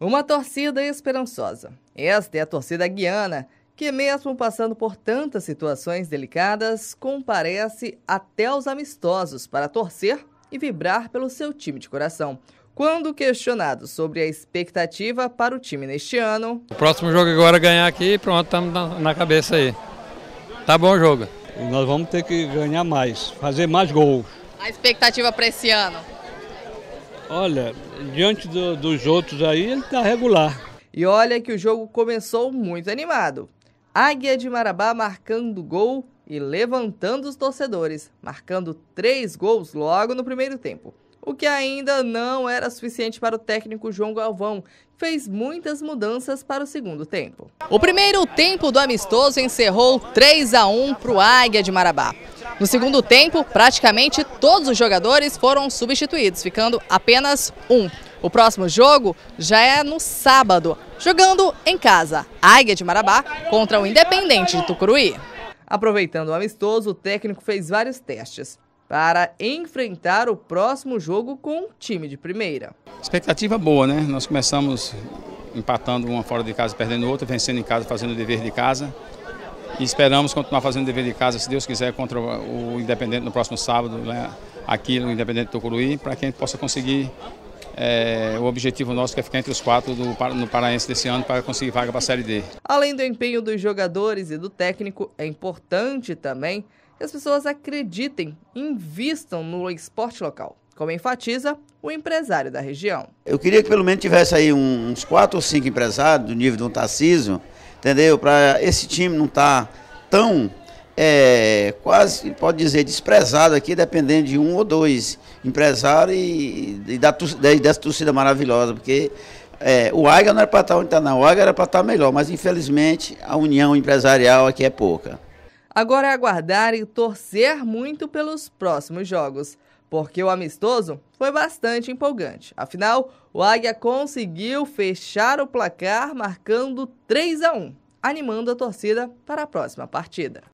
Uma torcida esperançosa. Esta é a torcida guiana, que, mesmo passando por tantas situações delicadas, comparece até aos amistosos para torcer e vibrar pelo seu time de coração. Quando questionado sobre a expectativa para o time neste ano. O próximo jogo agora é ganhar aqui e pronto, estamos na cabeça aí. Tá bom o jogo. Nós vamos ter que ganhar mais, fazer mais gols. A expectativa para esse ano? Olha, diante do, dos outros aí, ele está regular. E olha que o jogo começou muito animado. Águia de Marabá marcando gol e levantando os torcedores, marcando três gols logo no primeiro tempo. O que ainda não era suficiente para o técnico João Galvão, fez muitas mudanças para o segundo tempo. O primeiro tempo do amistoso encerrou 3 a 1 para o Águia de Marabá. No segundo tempo, praticamente todos os jogadores foram substituídos, ficando apenas um. O próximo jogo já é no sábado, jogando em casa, Águia de Marabá contra o Independente de Tucuruí. Aproveitando o amistoso, o técnico fez vários testes para enfrentar o próximo jogo com o time de primeira. Expectativa boa, né? Nós começamos empatando uma fora de casa, perdendo outra, vencendo em casa, fazendo o dever de casa. E esperamos continuar fazendo o dever de casa, se Deus quiser, contra o Independente no próximo sábado, né, aqui no Independente do Curuí, para que a gente possa conseguir é, o objetivo nosso que é ficar entre os quatro do, no Paraense desse ano para conseguir vaga para a Série D. Além do empenho dos jogadores e do técnico, é importante também que as pessoas acreditem, invistam no esporte local, como enfatiza o empresário da região. Eu queria que pelo menos tivesse aí uns quatro ou cinco empresários do nível de um Tarcísio, entendeu? Para esse time não estar tá tão é, quase pode dizer desprezado aqui, dependendo de um ou dois empresários e, e dessa torcida maravilhosa, porque é, o Águia não era para estar tá onde está, não. O Águia era para estar tá melhor, mas infelizmente a união empresarial aqui é pouca. Agora é aguardar e torcer muito pelos próximos jogos, porque o amistoso foi bastante empolgante. Afinal, o Águia conseguiu fechar o placar marcando 3 a 1, animando a torcida para a próxima partida.